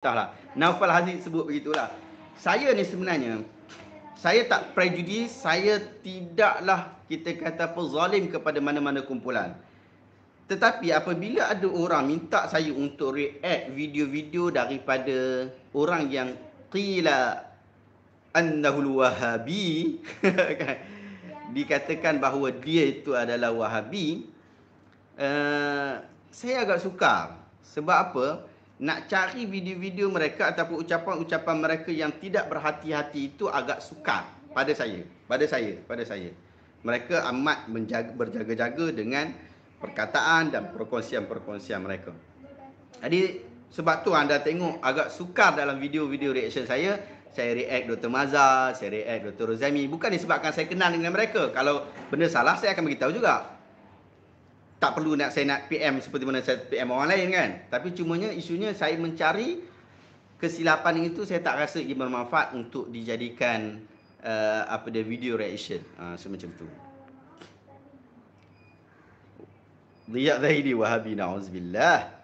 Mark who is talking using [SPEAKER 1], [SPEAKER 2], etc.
[SPEAKER 1] Entahlah. Naufal Haziq sebut begitulah. Saya ni sebenarnya, saya tak prejudis, saya tidaklah kita kata apa zalim kepada mana-mana kumpulan. Tetapi apabila ada orang minta saya untuk react video-video daripada orang yang qila annahul wahabi dikatakan bahawa dia itu adalah wahabi uh, saya agak sukar sebab apa nak cari video-video mereka ataupun ucapan-ucapan mereka yang tidak berhati-hati itu agak sukar pada saya. Pada saya, pada saya. Mereka amat berjaga-jaga dengan perkataan dan perkongsian-perkongsian mereka. Jadi sebab tu anda tengok agak sukar dalam video-video reaction saya. Saya react Dr. Mazal, saya react Dr. Rozami. Bukan disebabkan saya kenal dengan mereka. Kalau benda salah, saya akan beritahu juga tak perlu nak saya nak PM seperti mana saya PM orang lain kan. Tapi cumanya isunya saya mencari kesilapan itu saya tak rasa ia bermanfaat untuk dijadikan uh, apa dia video reaction uh, ah, semacam tu. Dia Zahidi Wahabi na'uzubillah.